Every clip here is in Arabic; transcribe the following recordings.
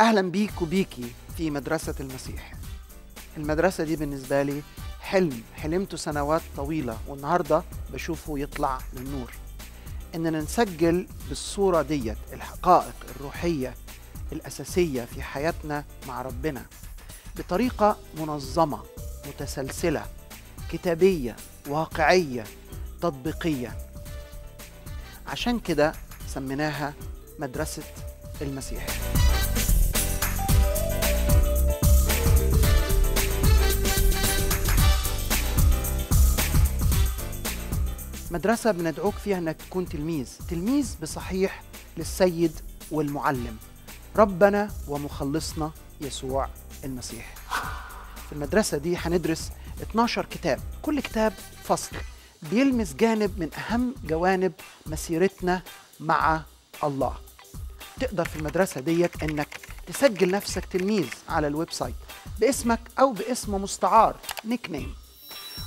أهلا بيك وبيكي في مدرسة المسيح المدرسة دي بالنسبة لي حلم حلمته سنوات طويلة والنهاردة بشوفه يطلع للنور إننا نسجل بالصورة ديت الحقائق الروحية الأساسية في حياتنا مع ربنا بطريقة منظمة متسلسلة كتابية واقعية تطبيقية عشان كده سميناها مدرسة المسيح مدرسة بندعوك فيها أنك تكون تلميذ تلميذ بصحيح للسيد والمعلم ربنا ومخلصنا يسوع المسيح في المدرسة دي هندرس 12 كتاب كل كتاب فصل بيلمس جانب من أهم جوانب مسيرتنا مع الله تقدر في المدرسة ديت أنك تسجل نفسك تلميذ على الويب سايت باسمك أو باسم مستعار نيك نيم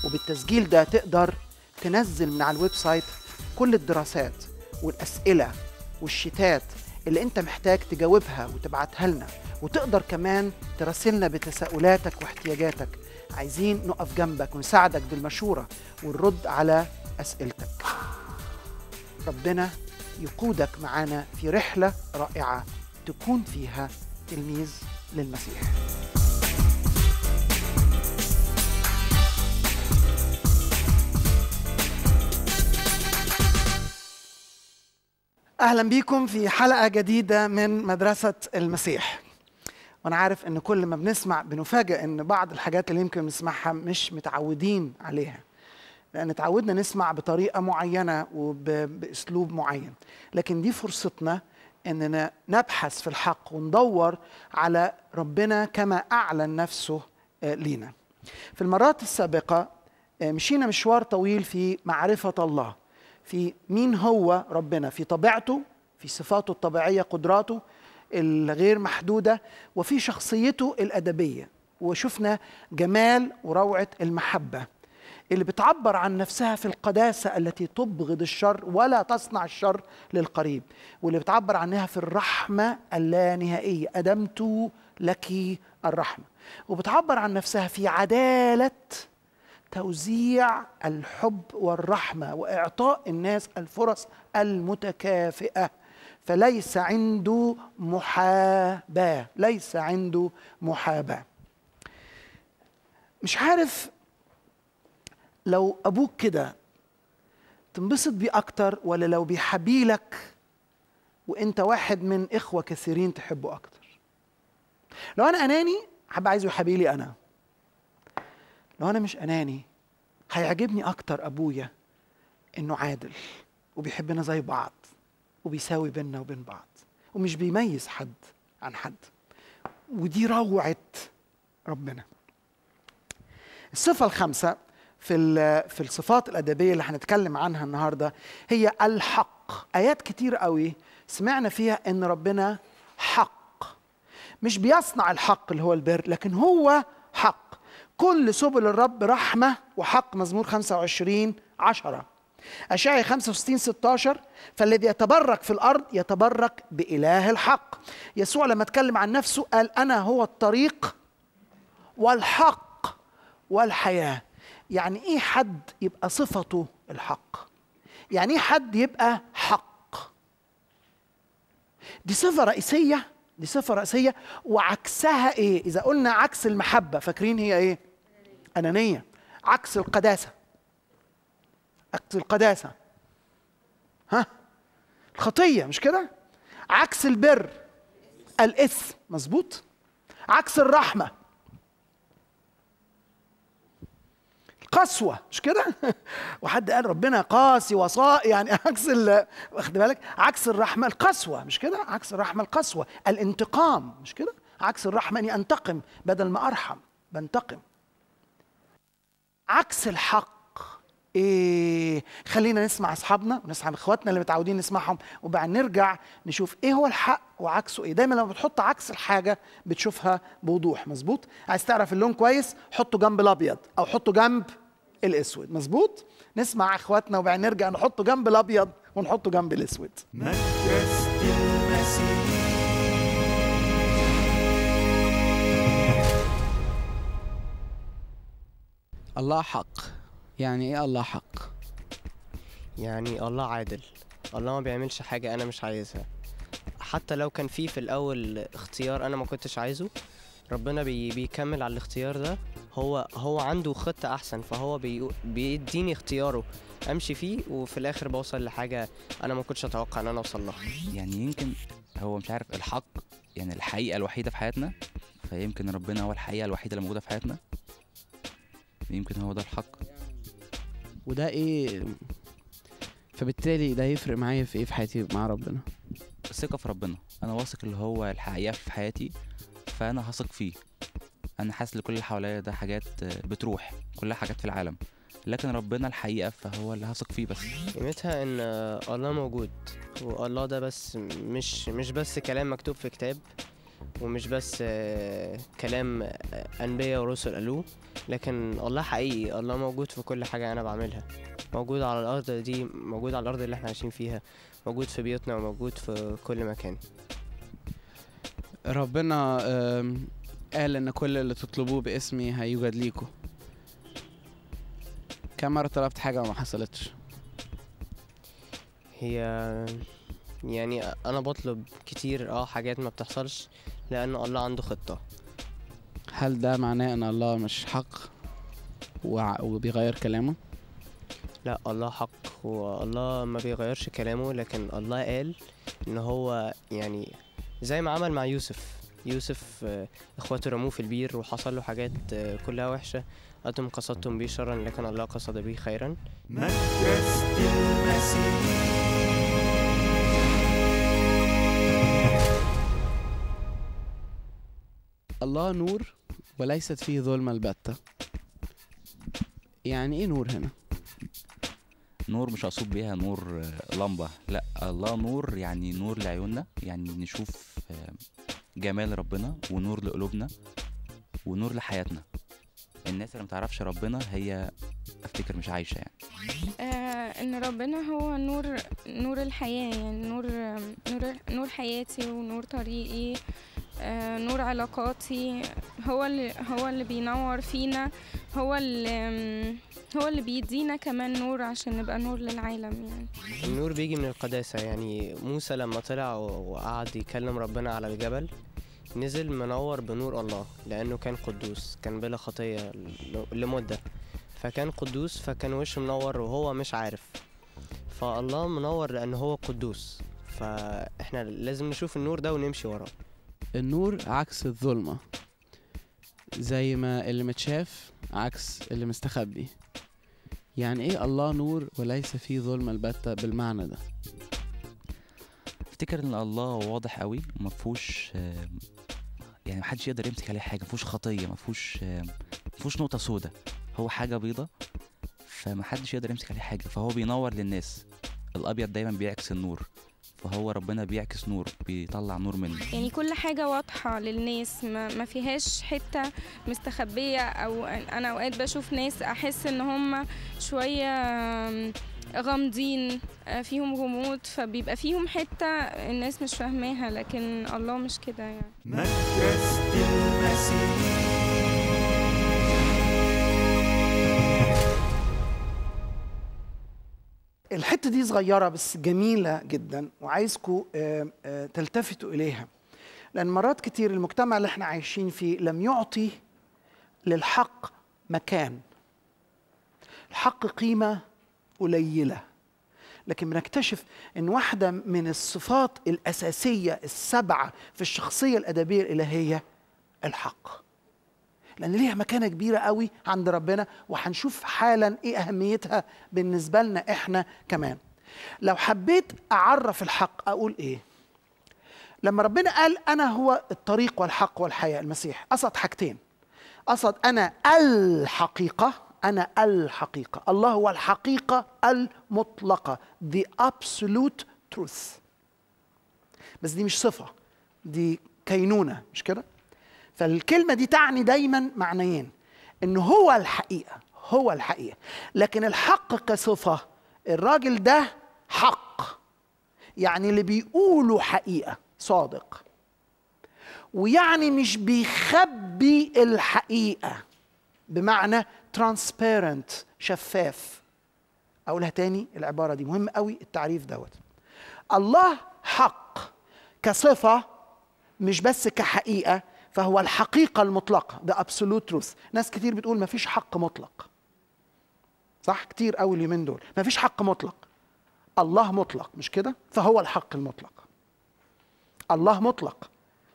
وبالتسجيل ده تقدر تنزل من على الويب سايت كل الدراسات والأسئلة والشتات اللي انت محتاج تجاوبها وتبعتها لنا وتقدر كمان تراسلنا بتساؤلاتك واحتياجاتك عايزين نقف جنبك ونساعدك بالمشورة ونرد على أسئلتك ربنا يقودك معانا في رحلة رائعة تكون فيها تلميذ للمسيح اهلا بيكم في حلقه جديده من مدرسه المسيح وانا عارف ان كل ما بنسمع بنفاجئ ان بعض الحاجات اللي يمكن نسمعها مش متعودين عليها لان اتعودنا نسمع بطريقه معينه وباسلوب معين لكن دي فرصتنا اننا نبحث في الحق وندور على ربنا كما اعلن نفسه آه، لينا في المرات السابقه آه، مشينا مشوار طويل في معرفه الله في مين هو ربنا في طبيعته في صفاته الطبيعية قدراته الغير محدودة وفي شخصيته الأدبية وشفنا جمال وروعة المحبة اللي بتعبر عن نفسها في القداسة التي تبغض الشر ولا تصنع الشر للقريب واللي بتعبر عنها في الرحمة اللانهائية أدمت لك الرحمة وبتعبر عن نفسها في عدالة توزيع الحب والرحمه واعطاء الناس الفرص المتكافئه فليس عنده محاباه ليس عنده محاباه مش عارف لو ابوك كده تنبسط بيه اكتر ولا لو بيحبيلك وانت واحد من اخوه كثيرين تحبه اكتر لو انا اناني هبقى عايزه يحبيلي انا لو انا مش اناني هيعجبني اكتر ابويا انه عادل وبيحبنا زي بعض وبيساوي بيننا وبين بعض ومش بيميز حد عن حد ودي روعه ربنا الصفه الخامسه في في الصفات الادبيه اللي هنتكلم عنها النهارده هي الحق ايات كتير قوي سمعنا فيها ان ربنا حق مش بيصنع الحق اللي هو البر لكن هو حق كل سبل الرب رحمة وحق مزمور 25 10 أشعي 65 16 فالذي يتبرك في الأرض يتبرك بإله الحق يسوع لما اتكلم عن نفسه قال أنا هو الطريق والحق والحياة يعني إيه حد يبقى صفته الحق يعني إيه حد يبقى حق دي صفة رئيسية دي صفة رئيسية وعكسها إيه إذا قلنا عكس المحبة فاكرين هي إيه أنانية عكس القداسة عكس القداسة ها الخطية مش كده عكس البر الإثم مظبوط عكس الرحمة قسوة مش كده؟ وحد قال ربنا قاسي وصاء يعني عكس واخد بالك؟ عكس الرحمة القسوة مش كده؟ عكس الرحمة القسوة، الانتقام مش كده؟ عكس الرحمة إني أنتقم بدل ما أرحم بنتقم عكس الحق إيه خلينا نسمع أصحابنا ونسمع إخواتنا اللي متعودين نسمعهم وبعدين نرجع نشوف إيه هو الحق وعكسه إيه دايما لما بتحط عكس الحاجة بتشوفها بوضوح مظبوط عايز تعرف اللون كويس حطه جنب الأبيض أو حطه جنب الأسود مظبوط نسمع إخواتنا وبعدين نرجع نحطه جنب الأبيض ونحطه جنب الأسود مجد المسيح الله حق يعني ايه الله حق يعني الله عادل الله ما بيعملش حاجة أنا مش عايزها حتى لو كان في في الأول اختيار أنا ما كنتش عايزه ربنا بي بيكمل على الاختيار ده هو هو عنده خطة أحسن فهو بي بيديني اختياره أمشي فيه وفي الآخر بوصل لحاجة أنا ما كنتش أتوقع إن أنا أوصل لها يعني يمكن هو مش عارف الحق يعني الحقيقة الوحيدة في حياتنا فيمكن ربنا هو الحقيقة الوحيدة اللي موجودة في حياتنا يمكن هو ده الحق وده ايه فبالتالي ده هيفرق معايا في ايه في حياتي مع ربنا الثقه في ربنا انا واثق اللي هو الحقيقه في حياتي فانا هثق فيه انا حاسس لكل اللي حواليا ده حاجات بتروح كلها حاجات في العالم لكن ربنا الحقيقه فهو اللي هثق فيه بس قيمتها ان الله موجود والله ده بس مش مش بس كلام مكتوب في كتاب ومش بس آه، كلام آه، أنبياء ورسل قالوه لكن الله حقيقي الله موجود في كل حاجة أنا بعملها موجود على الأرض دي موجود على الأرض اللي احنا عايشين فيها موجود في بيوتنا وموجود في كل مكان ربنا قال إن كل اللي تطلبوه باسمي هيوجد ليكم كم مرة طلبت حاجة وما حصلتش هي يعني انا بطلب كتير اه حاجات ما بتحصلش لان الله عنده خطه هل ده معناه ان الله مش حق وبيغير كلامه لا الله حق والله ما بيغيرش كلامه لكن الله قال ان هو يعني زي ما عمل مع يوسف يوسف آه، اخواته رموه في البير وحصل له حاجات آه، كلها وحشه انتم قصدتم به شرا لكن الله قصد به خيرا مجدت المسيح الله نور وليست فيه ظلمة البتة يعني ايه نور هنا نور مش اقصد بيها نور آه، لمبة لا الله نور يعني نور لعيوننا يعني نشوف آه، جمال ربنا ونور لقلوبنا ونور لحياتنا الناس اللي ما تعرفش ربنا هي افتكر مش عايشه يعني آه ان ربنا هو نور نور الحياه يعني نور نور نور حياتي ونور طريقي آه نور علاقاتي هو اللي هو اللي بينور فينا هو اللي هو اللي بيدينا كمان نور عشان نبقى نور للعالم يعني النور بيجي من القداسة يعني موسى لما طلع وقعد يكلم ربنا على الجبل نزل منور بنور الله لأنه كان قدوس كان بلا خطية لمدة فكان قدوس فكان وشه منور وهو مش عارف فالله منور لأن هو قدوس فإحنا لازم نشوف النور ده ونمشي وراه النور عكس الظلمة زي ما اللي متشاف عكس اللي مستخبي يعني ايه الله نور وليس فيه ظلمة البتة بالمعنى ده افتكر ان الله واضح قوي ومفهوش يعني محدش يقدر يمسك عليه حاجه مفهوش خطيه مفهوش مفهوش نقطه سوداء هو حاجه بيضة فمحدش يقدر يمسك عليه حاجه فهو بينور للناس الابيض دايما بيعكس النور فهو ربنا بيعكس نور بيطلع نور منه يعني كل حاجة واضحة للناس ما, ما فيهاش حتة مستخبية أو أنا أوقات بشوف ناس أحس إن هم شوية غامضين آه، فيهم غموض فبيبقى فيهم حتة الناس مش فاهماها لكن الله مش كده يعني مجزت المسيح الحته دي صغيره بس جميله جدا وعايزكم آه، آه، تلتفتوا اليها لان مرات كتير المجتمع اللي احنا عايشين فيه لم يعطي للحق مكان الحق قيمه قليله لكن بنكتشف ان واحده من الصفات الاساسيه السبعه في الشخصيه الادبيه الالهيه الحق لان ليها مكانه كبيره قوي عند ربنا وهنشوف حالا ايه اهميتها بالنسبه لنا احنا كمان لو حبيت اعرف الحق اقول ايه لما ربنا قال انا هو الطريق والحق والحياه المسيح قصد حاجتين قصد انا الحقيقه انا الحقيقه الله هو الحقيقه المطلقه the absolute truth بس دي مش صفه دي كينونه مش كده فالكلمة دي تعني دايما معنيين إن هو الحقيقة هو الحقيقة لكن الحق كصفة الراجل ده حق يعني اللي بيقوله حقيقة صادق ويعني مش بيخبي الحقيقة بمعنى ترانسبيرنت شفاف أقولها تاني العبارة دي مهم قوي التعريف دوت الله حق كصفة مش بس كحقيقة فهو الحقيقة المطلقة The absolute truth ناس كتير بتقول ما فيش حق مطلق صح كتير قوي اليومين دول ما فيش حق مطلق الله مطلق مش كده فهو الحق المطلق الله مطلق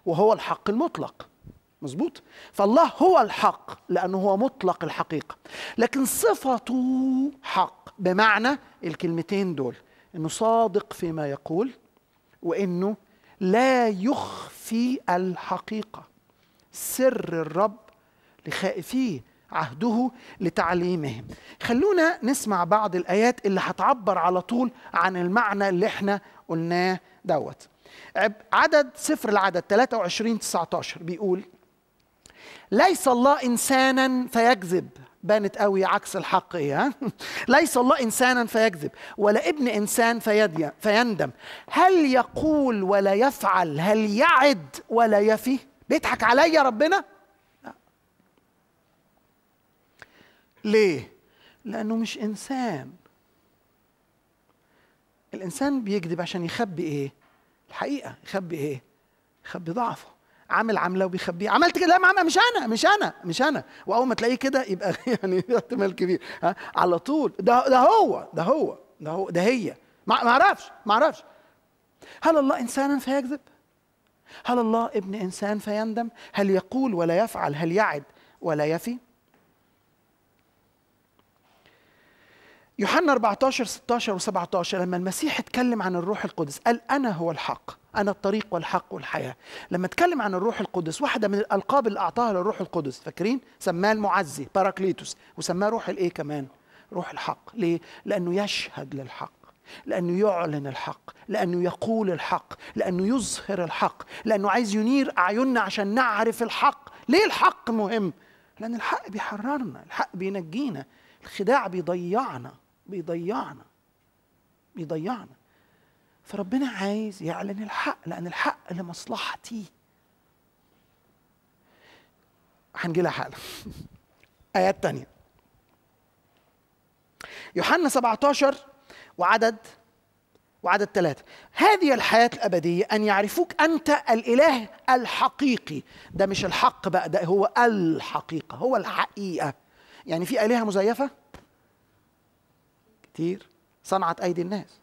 وهو الحق المطلق مظبوط فالله هو الحق لانه هو مطلق الحقيقه لكن صفته حق بمعنى الكلمتين دول انه صادق فيما يقول وانه لا يخفي الحقيقه سر الرب لخائفيه عهده لتعليمهم خلونا نسمع بعض الآيات اللي هتعبر على طول عن المعنى اللي احنا قلناه دوت عدد سفر العدد 23 19 بيقول ليس الله إنسانا فيكذب بانت قوي عكس الحق ايه ليس الله انسانا فيكذب ولا ابن انسان فيندم هل يقول ولا يفعل هل يعد ولا يفي بيضحك عليا ربنا لا. ليه لانه مش انسان الانسان بيكذب عشان يخبي ايه الحقيقه يخبي ايه يخبي ضعفه عامل عامله وبيخبيه عملت كده لا ما مش انا مش انا مش انا واول ما تلاقيه كده يبقى يعني احتمال كبير ها على طول ده ده هو ده هو ده هو ده هي ما اعرفش ما اعرفش هل الله انسانا فيكذب هل الله ابن انسان فيندم هل يقول ولا يفعل هل يعد ولا يفي يوحنا 14 16 و 17 لما المسيح اتكلم عن الروح القدس قال انا هو الحق انا الطريق والحق والحياه لما اتكلم عن الروح القدس واحده من الالقاب اللي اعطاها للروح القدس فاكرين سماه المعزي باراكليتوس وسماه روح الايه كمان روح الحق ليه لانه يشهد للحق لأنه يعلن الحق لأنه يقول الحق لأنه يظهر الحق لأنه عايز ينير أعيننا عشان نعرف الحق ليه الحق مهم؟ لأن الحق بيحررنا الحق بينجينا الخداع بيضيعنا بيضيعنا بيضيعنا فربنا عايز يعلن الحق لأن الحق لمصلحتي هنجي لها حالا آيات تانية يوحنا 17 وعدد وعدد ثلاثة هذه الحياة الأبدية أن يعرفوك أنت الإله الحقيقي ده مش الحق بقى ده هو الحقيقة هو الحقيقة يعني في آلهة مزيفة كتير صنعت أيدي الناس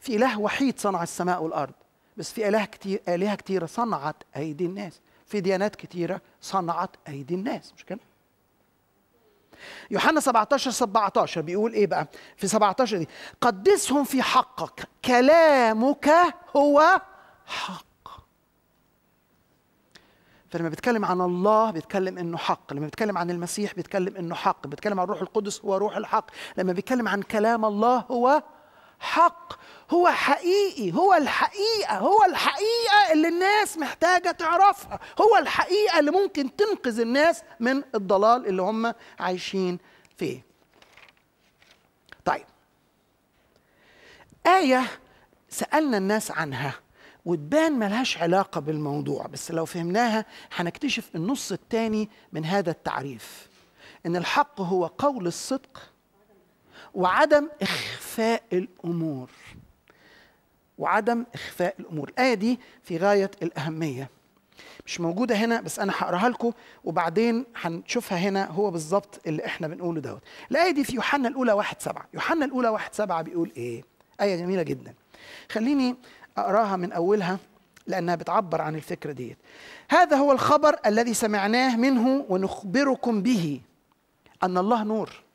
في إله وحيد صنع السماء والأرض بس في آلهة كتير آلهة كتيرة صنعت أيدي الناس في ديانات كتيرة صنعت أيدي الناس مش كده؟ يوحنا 17 17 بيقول ايه بقى في 17 دي قدسهم في حقك كلامك هو حق فلما بيتكلم عن الله بيتكلم انه حق لما بيتكلم عن المسيح بيتكلم انه حق بيتكلم عن الروح القدس هو روح الحق لما بيتكلم عن كلام الله هو حق هو حقيقي هو الحقيقة هو الحقيقة اللي الناس محتاجة تعرفها هو الحقيقة اللي ممكن تنقذ الناس من الضلال اللي هم عايشين فيه طيب آية سألنا الناس عنها وتبان ملهاش علاقة بالموضوع بس لو فهمناها هنكتشف النص الثاني من هذا التعريف إن الحق هو قول الصدق وعدم إخفاء الأمور وعدم إخفاء الأمور الآية دي في غاية الأهمية مش موجودة هنا بس أنا هقراها لكم وبعدين هنشوفها هنا هو بالظبط اللي إحنا بنقوله دوت الآية دي في يوحنا الأولى واحد سبعة يوحنا الأولى واحد سبعة بيقول إيه آية جميلة جدا خليني أقراها من أولها لأنها بتعبر عن الفكرة ديت هذا هو الخبر الذي سمعناه منه ونخبركم به أن الله نور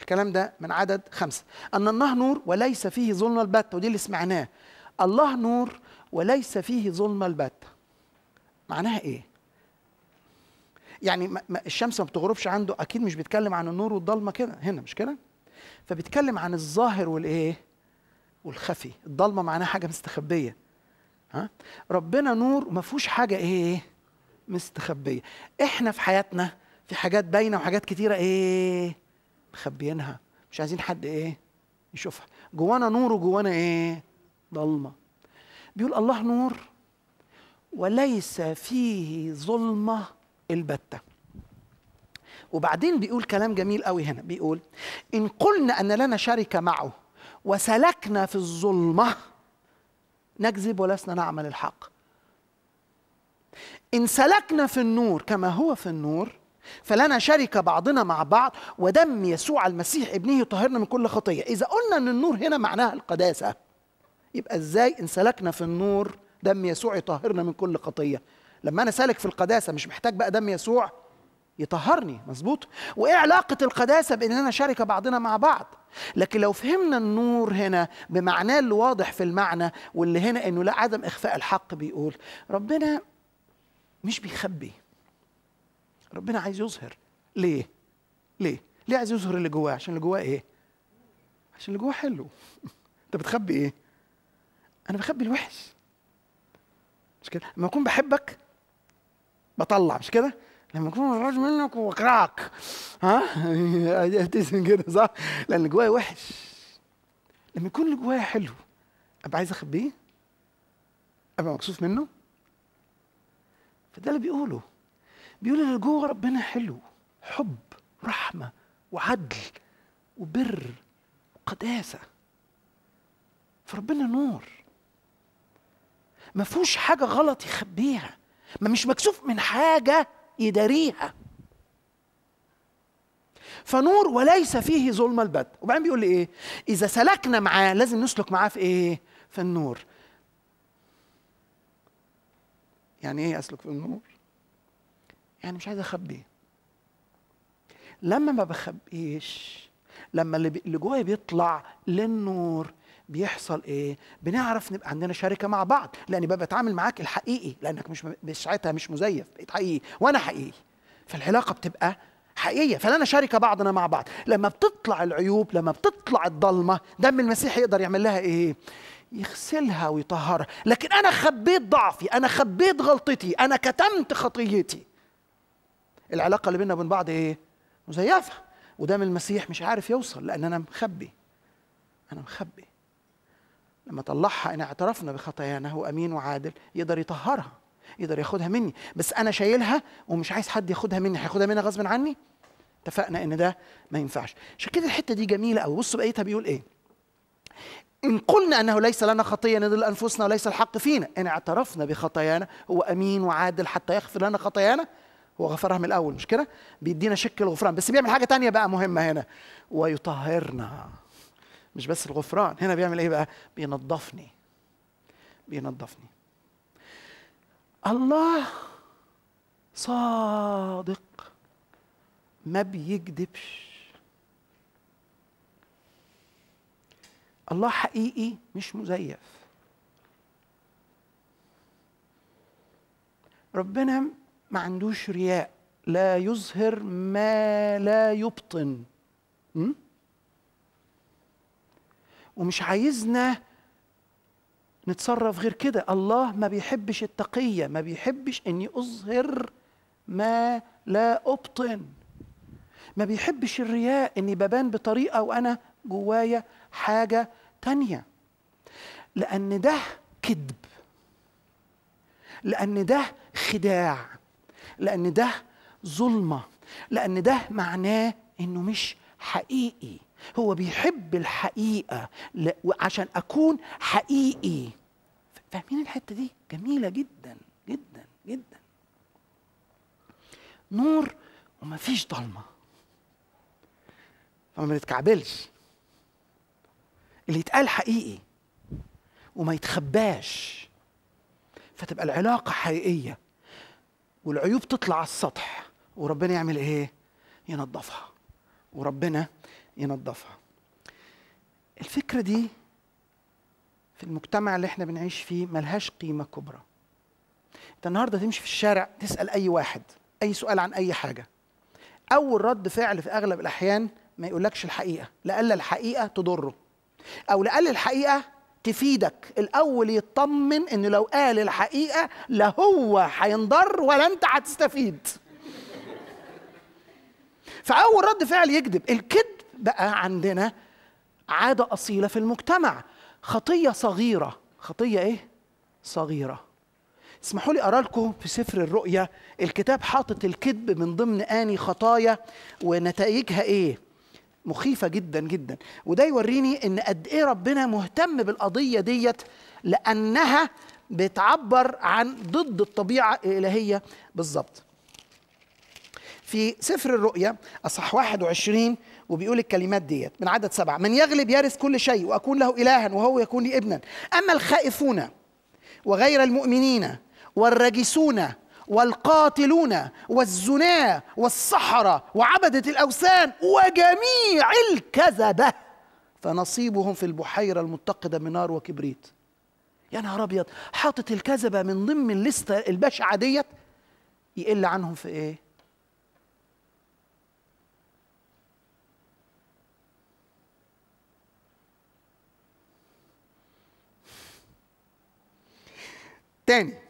الكلام ده من عدد خمسة أن الله نور وليس فيه ظلمة البتة ودي اللي سمعناه الله نور وليس فيه ظلمة البتة معناها إيه؟ يعني الشمس ما بتغربش عنده أكيد مش بيتكلم عن النور والضلمة كده هنا مش كده؟ فبيتكلم عن الظاهر والإيه؟ والخفي الضلمة معناها حاجة مستخبية ها؟ ربنا نور ما فيهوش حاجة إيه؟ مستخبية احنا في حياتنا في حاجات باينة وحاجات كتيرة إيه؟ مخبيينها مش عايزين حد ايه يشوفها جوانا نور وجوانا ايه ضلمه بيقول الله نور وليس فيه ظلمه البته وبعدين بيقول كلام جميل قوي هنا بيقول ان قلنا ان لنا شركه معه وسلكنا في الظلمه نكذب ولسنا نعمل الحق ان سلكنا في النور كما هو في النور فلنا شركة بعضنا مع بعض ودم يسوع المسيح ابنه يطهرنا من كل خطية إذا قلنا أن النور هنا معناها القداسة يبقى إزاي إن سلكنا في النور دم يسوع يطهرنا من كل خطية لما أنا سالك في القداسة مش محتاج بقى دم يسوع يطهرني مظبوط وايه علاقه القداسه باننا شركه بعضنا مع بعض لكن لو فهمنا النور هنا بمعناه اللي واضح في المعنى واللي هنا انه لا عدم اخفاء الحق بيقول ربنا مش بيخبي ربنا عايز يظهر ليه ليه ليه عايز يظهر اللي جواه عشان اللي جواه ايه عشان اللي جواه حلو انت بتخبي ايه انا بخبي الوحش مش كده لما اكون بحبك بطلع مش كده لما اكون راج منك واكرهك ها ابتسم كده صح لان اللي جوايا وحش لما يكون اللي جوايا حلو ابقى عايز اخبيه ابقى مكسوف منه فده اللي بيقوله بيقول اللي جوه ربنا حلو حب رحمه وعدل وبر وقداسه فربنا نور ما فيهوش حاجه غلط يخبيها ما مش مكسوف من حاجه يداريها فنور وليس فيه ظلمه البت وبعدين بيقول لي ايه اذا سلكنا معاه لازم نسلك معاه في ايه في النور يعني ايه اسلك في النور يعني مش عايز اخبي لما ما بخبيش لما اللي, اللي جوايا بيطلع للنور بيحصل ايه؟ بنعرف نبقى عندنا شركه مع بعض، لاني ببقى بتعامل معاك الحقيقي لانك مش مش ساعتها مش مزيف، بقيت حقيقي وانا حقيقي. فالعلاقه بتبقى حقيقيه، فلنا شركه بعضنا مع بعض، لما بتطلع العيوب، لما بتطلع الضلمه، دم المسيح يقدر يعمل لها ايه؟ يغسلها ويطهرها، لكن انا خبيت ضعفي، انا خبيت غلطتي، انا كتمت خطيتي. العلاقه اللي بيننا وبين بعض ايه مزيفه ودام المسيح مش عارف يوصل لان انا مخبي انا مخبي لما طلعها ان اعترفنا بخطايانا هو امين وعادل يقدر يطهرها يقدر ياخدها مني بس انا شايلها ومش عايز حد ياخدها مني هياخدها مني غصب عني اتفقنا ان ده ما ينفعش عشان كده الحته دي جميله قوي بصوا بقيتها بيقول ايه إن قلنا أنه ليس لنا خطية نضل أنفسنا وليس الحق فينا إن اعترفنا بخطايانا هو أمين وعادل حتى يغفر لنا خطايانا هو غفرها من الاول مش كده بيدينا شك الغفران بس بيعمل حاجه تانية بقى مهمه هنا ويطهرنا مش بس الغفران هنا بيعمل ايه بقى بينظفني بينظفني الله صادق ما بيكذبش الله حقيقي مش مزيف ربنا ما عندوش رياء لا يظهر ما لا يبطن ومش عايزنا نتصرف غير كده الله ما بيحبش التقية ما بيحبش أني أظهر ما لا أبطن ما بيحبش الرياء أني ببان بطريقة وأنا جوايا حاجة تانية لأن ده كذب لأن ده خداع لأن ده ظلمة لأن ده معناه إنه مش حقيقي هو بيحب الحقيقة عشان أكون حقيقي فاهمين الحتة دي جميلة جدا جدا جدا نور ومفيش ضلمة فما بنتكعبلش اللي يتقال حقيقي وما يتخباش فتبقى العلاقة حقيقية والعيوب تطلع على السطح وربنا يعمل ايه ينظفها وربنا ينظفها الفكره دي في المجتمع اللي احنا بنعيش فيه ملهاش قيمه كبرى انت النهارده تمشي في الشارع تسال اي واحد اي سؤال عن اي حاجه اول رد فعل في اغلب الاحيان ما يقولكش الحقيقه لألا الحقيقه تضره او لألا الحقيقه تفيدك الاول يطمن انه لو قال الحقيقه لا هو هينضر ولا انت هتستفيد فاول رد فعل يكذب الكذب بقى عندنا عاده اصيله في المجتمع خطيه صغيره خطيه ايه صغيره اسمحوا لي اقرا لكم في سفر الرؤيا الكتاب حاطط الكذب من ضمن اني خطايا ونتائجها ايه مخيفة جدا جدا وده يوريني ان قد ايه ربنا مهتم بالقضية ديت لانها بتعبر عن ضد الطبيعة الالهية بالظبط في سفر الرؤيا اصح 21 وبيقول الكلمات ديت من عدد سبعة من يغلب يرث كل شيء واكون له الها وهو يكون لي ابنا اما الخائفون وغير المؤمنين والرجسون والقاتلون والزناة والسحرة وعبدة الأوثان وجميع الكذبة فنصيبهم في البحيرة المتقدة من نار وكبريت يا نهار أبيض حاطط الكذبة من ضمن الليستة البشعة ديت يقل عنهم في إيه؟ تاني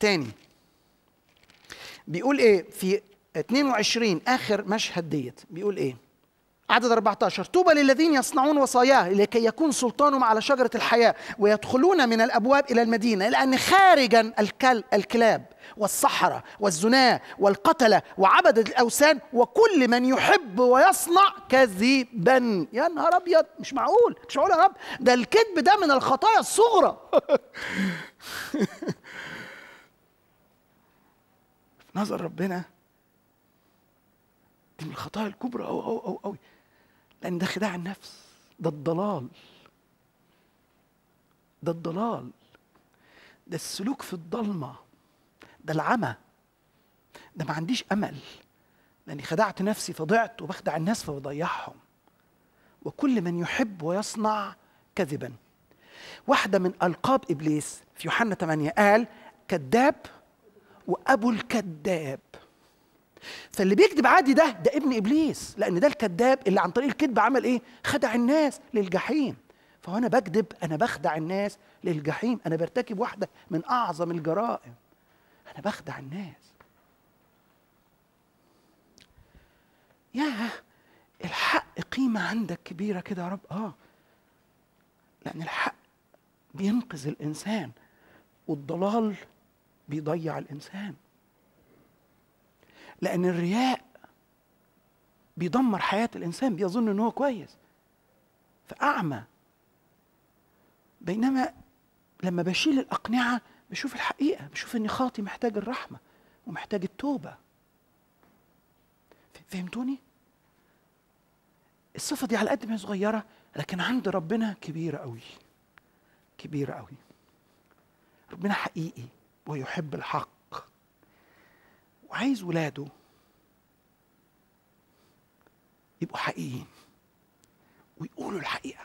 تاني بيقول ايه في 22 اخر مشهد ديت بيقول ايه عدد 14 طوبى للذين يصنعون وصاياه لكي يكون سلطانهم على شجره الحياه ويدخلون من الابواب الى المدينه لان خارجا الكل الكلاب والصحراء والزناه والقتله وعبده الاوثان وكل من يحب ويصنع كذبا يا نهار ابيض مش معقول مش معقول يا رب ده الكذب ده من الخطايا الصغرى نظر ربنا دي من الخطايا الكبرى أو أو أو أوي لأن ده خداع النفس ده الضلال ده الضلال ده السلوك في الضلمة ده العمى ده ما عنديش أمل لأني خدعت نفسي فضعت وبخدع الناس فبضيعهم وكل من يحب ويصنع كذبا واحدة من ألقاب إبليس في يوحنا 8 قال كذاب وابو الكذاب فاللي بيكذب عادي ده ده ابن ابليس لان ده الكذاب اللي عن طريق الكذب عمل ايه خدع الناس للجحيم فهو انا بكذب انا بخدع الناس للجحيم انا برتكب واحده من اعظم الجرائم انا بخدع الناس يا الحق قيمه عندك كبيره كده يا رب اه لان الحق بينقذ الانسان والضلال بيضيع الانسان لان الرياء بيدمر حياه الانسان بيظن ان هو كويس فاعمى بينما لما بشيل الاقنعه بشوف الحقيقه بشوف ان خاطي محتاج الرحمه ومحتاج التوبه فهمتوني الصفه دي على قد ما هي صغيره لكن عند ربنا كبيره قوي كبيره قوي ربنا حقيقي ويحب الحق وعايز ولاده يبقوا حقيقيين ويقولوا الحقيقه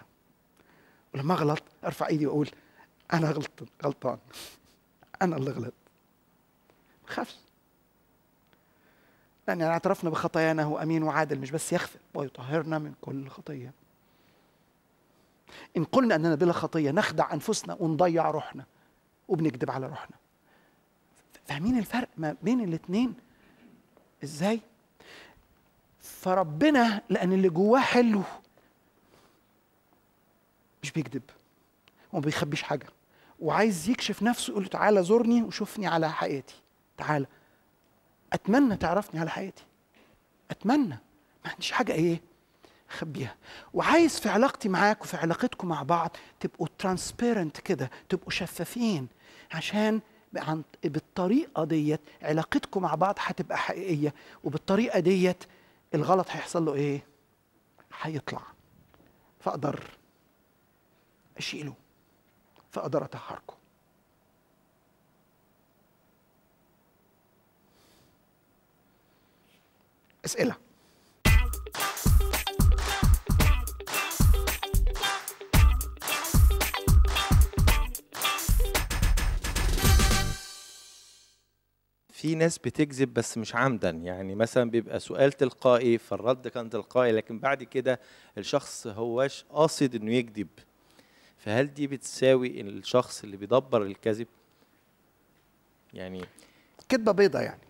ولما اغلط ارفع ايدي واقول انا غلط غلطان انا اللي غلط ما تخافش لان يعني اعترفنا بخطايانا هو امين وعادل مش بس يغفر ويطهرنا من كل خطيه ان قلنا اننا بلا خطيه نخدع انفسنا ونضيع روحنا وبنكذب على روحنا فاهمين الفرق ما بين الاثنين ازاي فربنا لان اللي جواه حلو مش بيكذب وما بيخبيش حاجه وعايز يكشف نفسه يقول له تعالى زورني وشوفني على حقيقتي تعالى اتمنى تعرفني على حقيقتي اتمنى ما عنديش حاجه ايه اخبيها وعايز في علاقتي معاك وفي علاقتكم مع بعض تبقوا ترانسبيرنت كده تبقوا شفافين عشان عن بالطريقه ديت علاقتكم مع بعض هتبقى حقيقيه وبالطريقه ديت الغلط هيحصل له ايه هيطلع فاقدر اشيله فاقدر اطهركم اسئله في ناس بتكذب بس مش عمدا يعني مثلا بيبقى سؤال تلقائي فالرد كان تلقائي لكن بعد كده الشخص هواش قاصد انه يكذب فهل دي بتساوي الشخص اللي بيدبر الكذب يعني كذبه بيضه يعني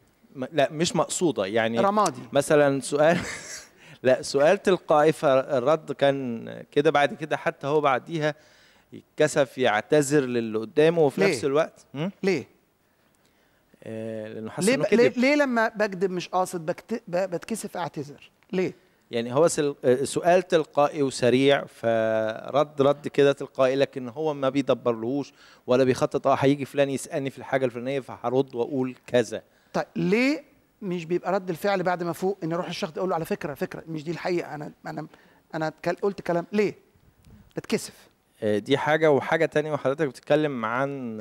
لا مش مقصوده يعني رمادي مثلا سؤال لا سؤال تلقائي فالرد كان كده بعد كده حتى هو بعديها يتكسف يعتذر للي قدامه وفي ليه؟ نفس الوقت ليه آه، لانه حاسس ليه, ليه, ليه لما بكذب مش قاصد بتكسف اعتذر ليه يعني هو آه، سؤال تلقائي وسريع فرد رد كده تلقائي لكن هو ما بيدبرلهوش ولا بيخطط اه هيجي فلان يسالني في الحاجه الفلانيه فهرد واقول كذا طيب ليه مش بيبقى رد الفعل بعد ما فوق ان اروح الشخص اقول له على فكره فكره مش دي الحقيقه انا انا انا قلت كلام ليه بتكسف آه، دي حاجه وحاجه تانية وحضرتك بتتكلم عن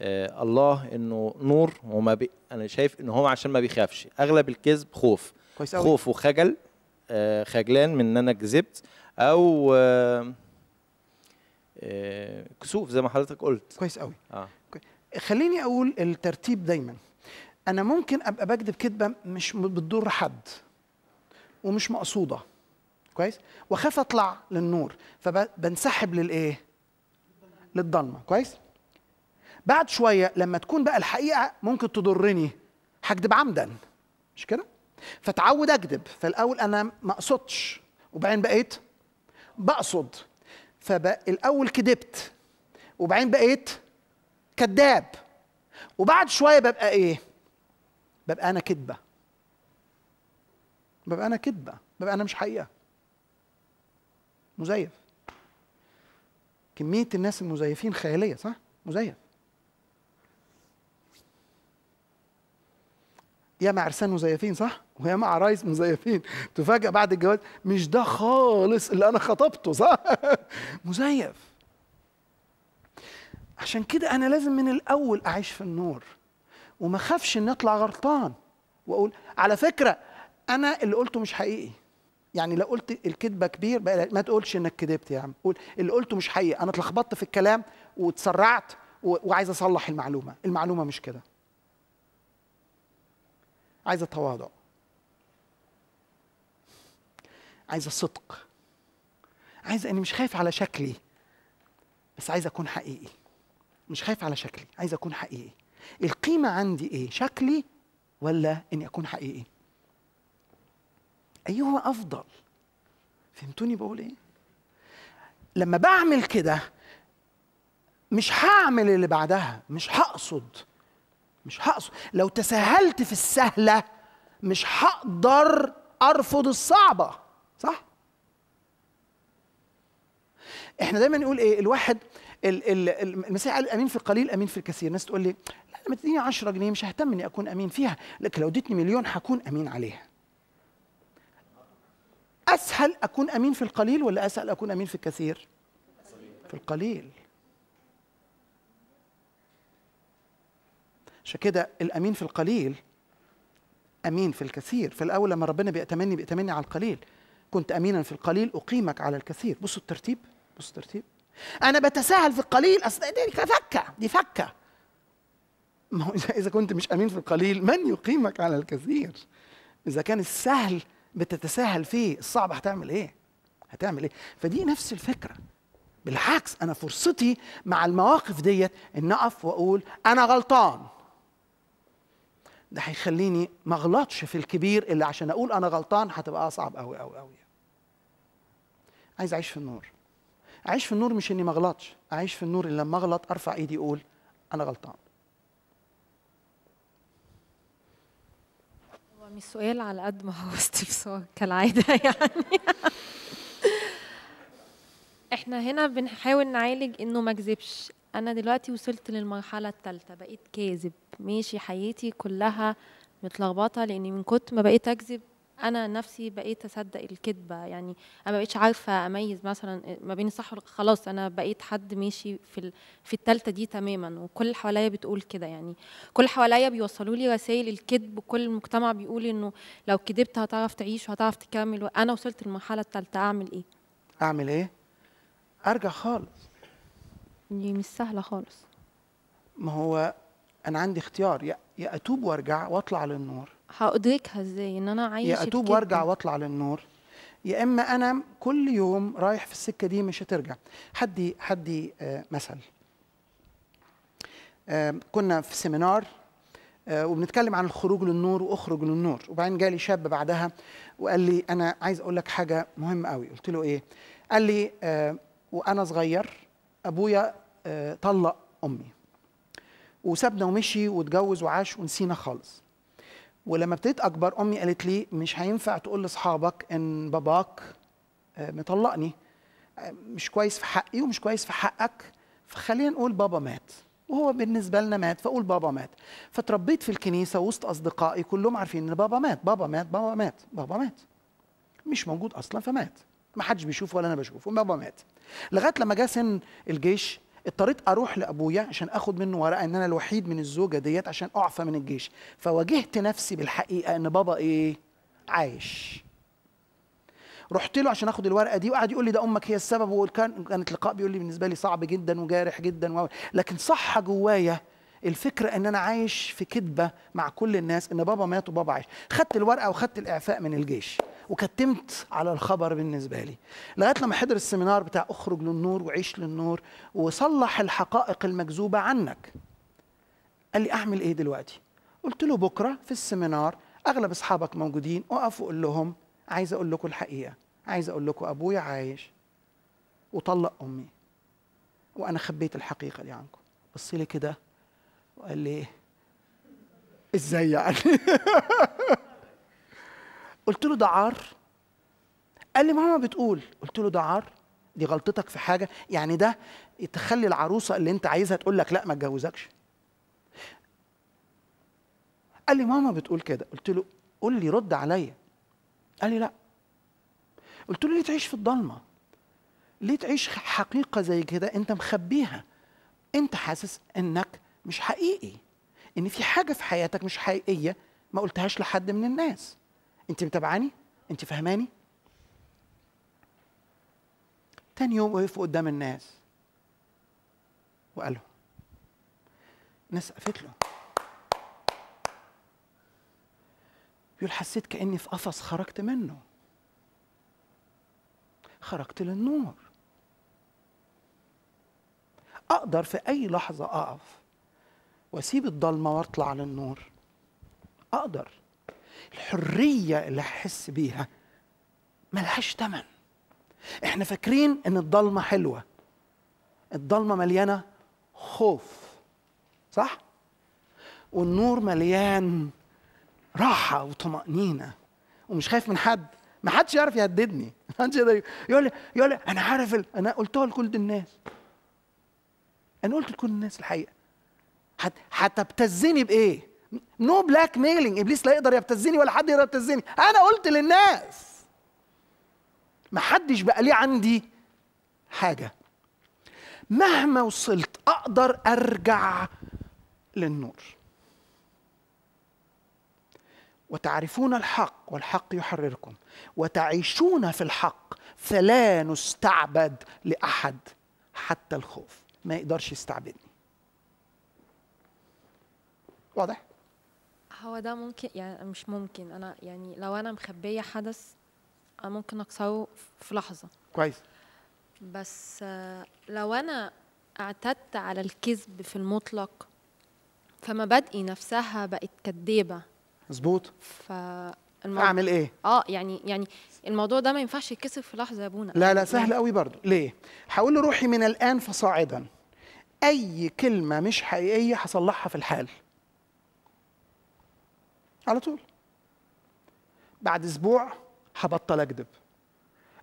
آه، الله انه نور وما بي انا شايف ان هو عشان ما بيخافش اغلب الكذب خوف كويس أوي. خوف وخجل آه، خجلان من ان انا كذبت او آه، كسوف زي ما حضرتك قلت كويس قوي آه. خليني اقول الترتيب دايما انا ممكن ابقى بكذب كذبه مش بتضر حد ومش مقصوده كويس واخاف اطلع للنور فبنسحب للايه للضلمه كويس بعد شويه لما تكون بقى الحقيقه ممكن تضرني هكذب عمدا مش كده فتعود اكذب فالاول انا ما اقصدش وبعدين بقيت بقصد فبقى الاول كذبت وبعدين بقيت كذاب وبعد شويه ببقى ايه ببقى انا كذبه ببقى انا كذبه ببقى انا مش حقيقه مزيف كميه الناس المزيفين خياليه صح مزيف يا مع عرسان مزيفين صح؟ ويا مع عرايس مزيفين تفاجأ بعد الجواز مش ده خالص اللي أنا خطبته صح؟ مزيف عشان كده أنا لازم من الأول أعيش في النور وما أخافش إني أطلع غلطان وأقول على فكرة أنا اللي قلته مش حقيقي يعني لو قلت الكذبه كبير ما تقولش انك كذبت يا عم قول اللي قلته مش حقيقي انا اتلخبطت في الكلام واتسرعت وعايز اصلح المعلومه المعلومه مش كده عايزه تواضع عايزه صدق عايزه اني مش خايف على شكلي بس عايزه اكون حقيقي مش خايف على شكلي عايزه اكون حقيقي القيمه عندي ايه شكلي ولا اني اكون حقيقي ايهما افضل فهمتوني بقول ايه لما بعمل كده مش هعمل اللي بعدها مش هقصد مش هقصد لو تساهلت في السهله مش هقدر ارفض الصعبه صح احنا دايما نقول ايه الواحد المسيح قال امين في القليل امين في الكثير الناس تقول لي لا لما تديني 10 جنيه مش ههتم اني اكون امين فيها لكن لو اديتني مليون هكون امين عليها اسهل اكون امين في القليل ولا اسهل اكون امين في الكثير في القليل عشان كده الامين في القليل امين في الكثير في الاول لما ربنا بيأتمني بيأتمني على القليل كنت امينا في القليل اقيمك على الكثير بصوا الترتيب بصوا الترتيب انا بتساهل في القليل اصل دي فكه دي فكه ما هو اذا كنت مش امين في القليل من يقيمك على الكثير اذا كان السهل بتتساهل فيه الصعب هتعمل ايه هتعمل ايه فدي نفس الفكره بالعكس انا فرصتي مع المواقف ديت ان اقف واقول انا غلطان ده هيخليني ما اغلطش في الكبير اللي عشان اقول انا غلطان هتبقى اصعب قوي قوي قوي عايز اعيش في النور اعيش في النور مش اني ما اغلطش اعيش في النور اللي لما اغلط ارفع ايدي اقول انا غلطان هو مش سؤال على قد ما هو استفسار كالعاده يعني احنا هنا بنحاول نعالج انه ما كذبش انا دلوقتي وصلت للمرحله الثالثه بقيت كاذب ماشي حياتي كلها متلخبطه لاني من كنت ما بقيت اكذب انا نفسي بقيت اصدق الكذبه يعني انا ما بقيتش عارفه اميز مثلا ما بين الصح خلاص انا بقيت حد ماشي في في الثالثه دي تماما وكل اللي حواليا بتقول كده يعني كل اللي حواليا بيوصلوا لي رسائل الكذب وكل المجتمع بيقول انه لو كذبت هتعرف تعيش وهتعرف تكمل انا وصلت للمرحله الثالثه اعمل ايه اعمل ايه ارجع خالص دي مش سهله خالص ما هو انا عندي اختيار يا يا اتوب وارجع واطلع للنور هادركها ازاي ان انا عايش يا اتوب وارجع واطلع للنور يا اما انا كل يوم رايح في السكه دي مش هترجع حد حد آه، مثل آه، كنا في سيمينار آه، وبنتكلم عن الخروج للنور واخرج للنور وبعدين جالي شاب بعدها وقال لي انا عايز اقول لك حاجه مهمه قوي قلت له ايه قال لي وانا صغير ابويا آه، طلق امي وسابنا ومشي واتجوز وعاش ونسينا خالص ولما ابتديت اكبر امي قالت لي مش هينفع تقول لاصحابك ان باباك آه، مطلقني آه، مش كويس في حقي ومش كويس في حقك فخلينا نقول بابا مات وهو بالنسبة لنا مات فأقول بابا مات فتربيت في الكنيسة وسط أصدقائي كلهم عارفين إن بابا مات بابا مات بابا مات بابا مات مش موجود أصلا فمات ما حدش بيشوفه ولا انا بشوفه بابا مات لغايه لما جه سن الجيش اضطريت اروح لابويا عشان اخد منه ورقه ان انا الوحيد من الزوجه ديت عشان اعفى من الجيش فواجهت نفسي بالحقيقه ان بابا ايه عايش رحت له عشان اخد الورقه دي وقعد يقول لي ده امك هي السبب وكان كانت لقاء بيقول لي بالنسبه لي صعب جدا وجارح جدا و... لكن صح جوايا الفكرة ان انا عايش في كذبة مع كل الناس ان بابا مات وبابا عايش خدت الورقة وخدت الاعفاء من الجيش وكتمت على الخبر بالنسبة لي لغاية لما حضر السمينار بتاع اخرج للنور وعيش للنور وصلح الحقائق المكذوبة عنك قال لي اعمل ايه دلوقتي قلت له بكرة في السمينار اغلب اصحابك موجودين اقف واقول لهم عايز اقول لكم الحقيقة عايز اقول لكم ابويا عايش وطلق امي وانا خبيت الحقيقة دي عنكم بصي لي كده وقال لي إيه؟ ازاي يعني قلت له ده عار قال لي ماما بتقول قلت له ده عار دي غلطتك في حاجه يعني ده تخلي العروسه اللي انت عايزها تقول لك لا ما اتجوزكش قال لي ماما بتقول كده قلت له قول لي رد عليا قال لي لا قلت له ليه تعيش في الضلمه ليه تعيش حقيقه زي كده انت مخبيها انت حاسس انك مش حقيقي ان في حاجه في حياتك مش حقيقيه ما قلتهاش لحد من الناس انت متابعاني انت فهماني تاني يوم وقف قدام الناس وقالوا الناس قفت له بيقول حسيت كاني في قفص خرجت منه خرجت للنور اقدر في اي لحظه اقف واسيب الضلمه واطلع للنور اقدر الحريه اللي هحس بيها ملهاش تمن احنا فاكرين ان الضلمه حلوه الضلمه مليانه خوف صح والنور مليان راحه وطمانينه ومش خايف من حد ما حدش يعرف يهددني ما حدش يقدر يقول لي يقول لي انا عارف انا قلتها لكل الناس انا قلت لكل الناس الحقيقه هتبتزني بايه؟ نو بلاك ميلينج ابليس لا يقدر يبتزني ولا حد يقدر يبتزني انا قلت للناس ما حدش بقى ليه عندي حاجه مهما وصلت اقدر ارجع للنور وتعرفون الحق والحق يحرركم وتعيشون في الحق فلا نستعبد لاحد حتى الخوف ما يقدرش يستعبدني واضح هو ده ممكن يعني مش ممكن انا يعني لو انا مخبيه حدث أنا ممكن اكسره في لحظه كويس بس لو انا اعتدت على الكذب في المطلق فمبادئي نفسها بقت كدابه مظبوط ف اعمل ايه اه يعني يعني الموضوع ده ما ينفعش يتكسب في لحظه يا بونا لا لا سهل يعني قوي برضه ليه هقول لروحي من الان فصاعدا اي كلمه مش حقيقيه هصلحها في الحال على طول بعد اسبوع هبطل اكذب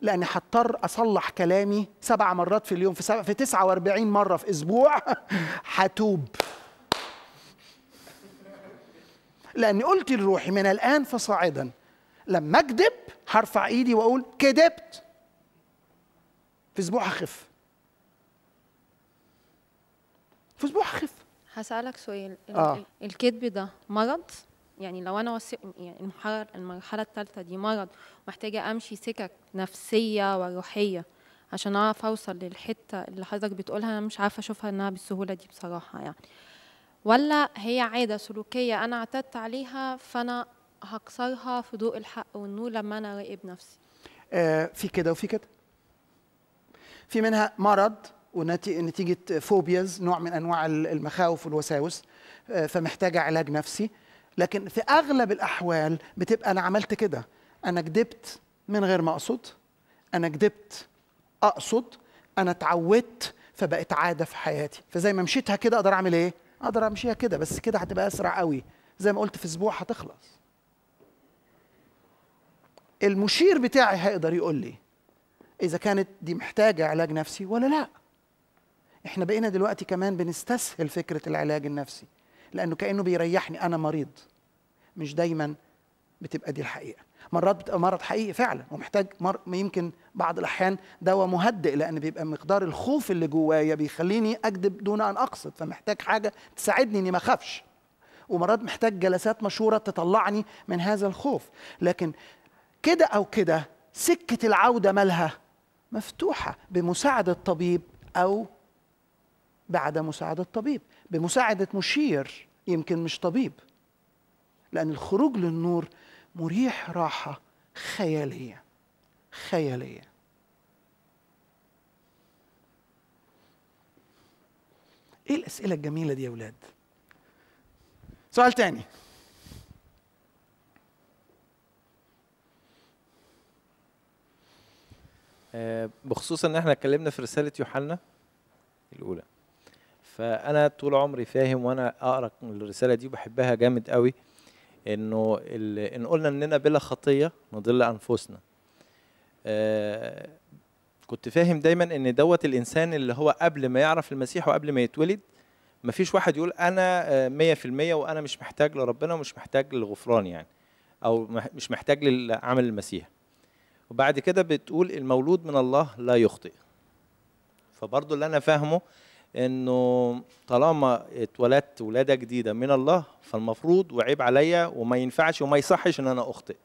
لاني هضطر اصلح كلامي سبع مرات في اليوم في سبع في 49 مره في اسبوع هتوب لاني قلت لروحي من الان فصاعدا لما اكذب هرفع ايدي واقول كذبت في اسبوع هخف في اسبوع هخف هسالك سؤال آه. الكذب ده مرض يعني لو انا وص... يعني المرحله الثالثه دي مرض محتاجه امشي سكك نفسيه وروحيه عشان اعرف اوصل للحته اللي حضرتك بتقولها انا مش عارفه اشوفها انها بالسهوله دي بصراحه يعني ولا هي عاده سلوكيه انا اعتدت عليها فانا هكسرها في ضوء الحق والنور لما انا اراقب نفسي آه في كده وفي كده في منها مرض ونتيجه فوبياز نوع من انواع المخاوف والوساوس آه فمحتاجه علاج نفسي لكن في اغلب الاحوال بتبقى انا عملت كده انا كدبت من غير ما اقصد انا كدبت اقصد انا اتعودت فبقت عاده في حياتي فزي ما مشيتها كده اقدر اعمل ايه اقدر امشيها كده بس كده هتبقى اسرع قوي زي ما قلت في اسبوع هتخلص المشير بتاعي هيقدر يقول لي اذا كانت دي محتاجه علاج نفسي ولا لا احنا بقينا دلوقتي كمان بنستسهل فكره العلاج النفسي لانه كانه بيريحني انا مريض مش دايما بتبقى دي الحقيقه مرات بتبقى مرض حقيقي فعلا ومحتاج مر... يمكن بعض الاحيان دواء مهدئ لان بيبقى مقدار الخوف اللي جوايا بيخليني اكذب دون ان اقصد فمحتاج حاجه تساعدني اني ما اخافش ومرات محتاج جلسات مشوره تطلعني من هذا الخوف لكن كده او كده سكه العوده مالها مفتوحه بمساعده طبيب او بعد مساعده طبيب بمساعده مشير يمكن مش طبيب لأن الخروج للنور مريح راحة خيالية خيالية ايه الأسئلة الجميلة دي يا ولاد؟ سؤال تاني آه، بخصوص ان احنا اتكلمنا في رسالة يوحنا الأولى فانا طول عمري فاهم وانا اقرا الرساله دي وبحبها جامد قوي انه ان قلنا اننا بلا خطيه نضل انفسنا آه كنت فاهم دايما ان دوت الانسان اللي هو قبل ما يعرف المسيح وقبل ما يتولد ما فيش واحد يقول انا آه، مية في المية وانا مش محتاج لربنا ومش محتاج للغفران يعني او مش محتاج لعمل المسيح وبعد كده بتقول المولود من الله لا يخطئ فبرضه اللي انا فاهمه انه طالما اتولدت ولاده جديده من الله فالمفروض وعيب عليا وما ينفعش وما يصحش ان انا اخطئ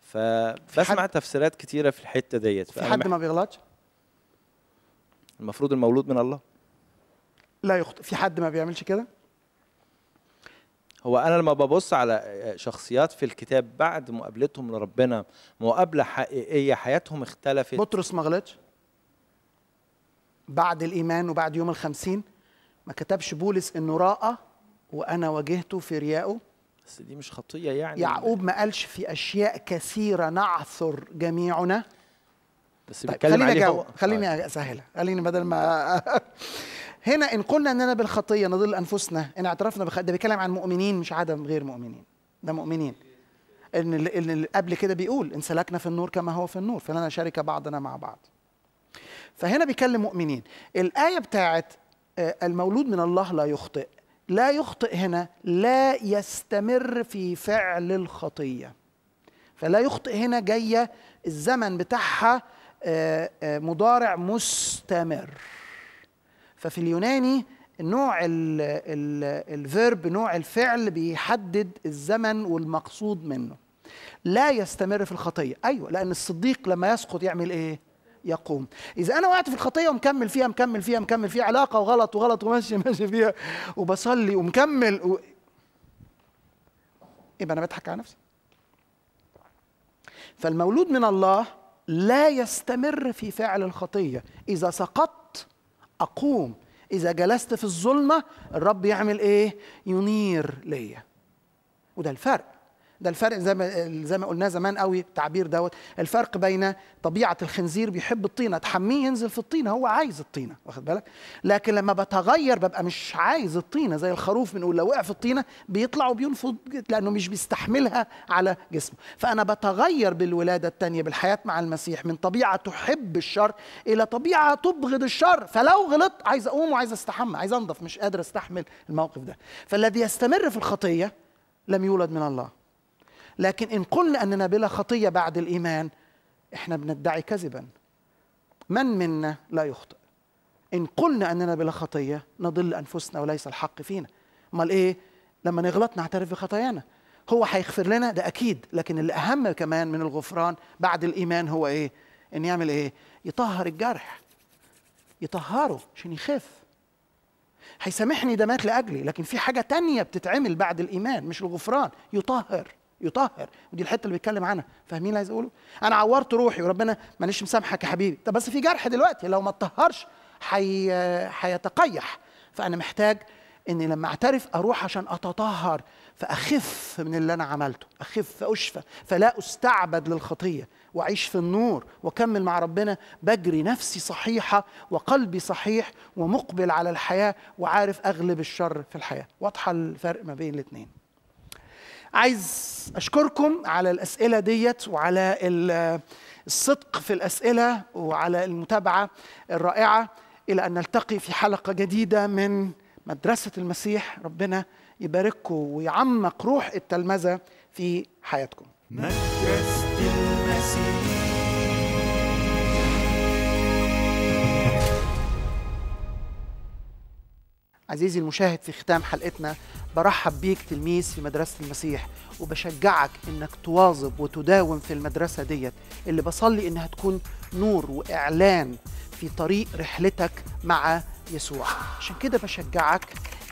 فبسمع تفسيرات كتيره في الحته ديت في حد ما بيغلطش المفروض المولود من الله لا يخطئ في حد ما بيعملش كده هو انا لما ببص على شخصيات في الكتاب بعد مقابلتهم لربنا مقابله حقيقيه حياتهم اختلفت بطرس ما غلطش بعد الإيمان وبعد يوم الخمسين ما كتبش بولس إنه رأى وأنا واجهته في ريائه بس دي مش خطية يعني يعقوب ما قالش في أشياء كثيرة نعثر جميعنا بس طيب بيتكلم خليني أجاوب خليني طيب. أسهلها خليني بدل ما هنا إن قلنا إننا بالخطية نضل أنفسنا إن اعترفنا بخ... ده بيتكلم عن مؤمنين مش عدم غير مؤمنين ده مؤمنين إن اللي قبل كده بيقول إن سلكنا في النور كما هو في النور فلنا شركة بعضنا مع بعض فهنا بيكلم مؤمنين الآية بتاعت آه، المولود من الله لا يخطئ لا يخطئ هنا لا يستمر في فعل الخطية فلا يخطئ هنا جاية الزمن بتاعها آه، آه، مضارع مستمر ففي اليوناني نوع الفيرب نوع الفعل بيحدد الزمن والمقصود منه لا يستمر في الخطية أيوة لأن الصديق لما يسقط يعمل إيه يقوم إذا أنا وقعت في الخطية ومكمل فيها مكمل فيها مكمل فيها علاقة وغلط وغلط وماشي ماشي فيها وبصلي ومكمل و... يبقى أنا بضحك على نفسي فالمولود من الله لا يستمر في فعل الخطية إذا سقطت أقوم إذا جلست في الظلمة الرب يعمل إيه؟ ينير ليا وده الفرق ده الفرق زي ما زي ما قلناه زمان قوي التعبير دوت الفرق بين طبيعه الخنزير بيحب الطينه تحميه ينزل في الطينه هو عايز الطينه واخد بالك لكن لما بتغير ببقى مش عايز الطينه زي الخروف بنقول لو وقع في الطينه بيطلع وبينفض لانه مش بيستحملها على جسمه فانا بتغير بالولاده الثانيه بالحياه مع المسيح من طبيعه تحب الشر الى طبيعه تبغض الشر فلو غلطت عايز اقوم وعايز استحمى عايز انضف مش قادر استحمل الموقف ده فالذي يستمر في الخطيه لم يولد من الله لكن إن قلنا أننا بلا خطية بعد الإيمان إحنا بندعي كذبا من منا لا يخطئ إن قلنا أننا بلا خطية نضل أنفسنا وليس الحق فينا أمال إيه لما نغلط نعترف بخطايانا هو هيغفر لنا ده أكيد لكن الأهم كمان من الغفران بعد الإيمان هو إيه إن يعمل إيه يطهر الجرح يطهره عشان يخف هيسامحني ده مات لأجلي لكن في حاجة تانية بتتعمل بعد الإيمان مش الغفران يطهر يطهر ودي الحته اللي بيتكلم عنها فاهمين اللي عايز اقوله انا عورت روحي وربنا معلش مسامحك يا حبيبي طب بس في جرح دلوقتي لو ما اتطهرش حي... هيتقيح فانا محتاج اني لما اعترف اروح عشان اتطهر فاخف من اللي انا عملته اخف فاشفى فلا استعبد للخطيه واعيش في النور واكمل مع ربنا بجري نفسي صحيحه وقلبي صحيح ومقبل على الحياه وعارف اغلب الشر في الحياه واضحه الفرق ما بين الاثنين عايز اشكركم على الاسئله ديت وعلى الصدق في الاسئله وعلى المتابعه الرائعه الى ان نلتقي في حلقه جديده من مدرسه المسيح ربنا يبارككم ويعمق روح التلمذه في حياتكم مدرسه المسيح عزيزي المشاهد في ختام حلقتنا برحب بيك تلميذ في مدرسة المسيح وبشجعك انك تواظب وتداوم في المدرسة ديت اللي بصلي انها تكون نور واعلان في طريق رحلتك مع يسوع عشان كده بشجعك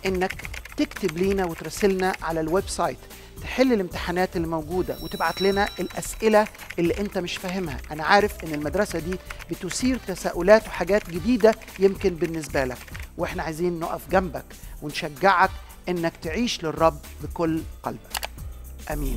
انك تكتب لينا وترسلنا على الويب سايت تحل الامتحانات اللي موجوده وتبعت لنا الاسئله اللي انت مش فاهمها انا عارف ان المدرسه دي بتثير تساؤلات وحاجات جديده يمكن بالنسبه لك واحنا عايزين نقف جنبك ونشجعك انك تعيش للرب بكل قلبك امين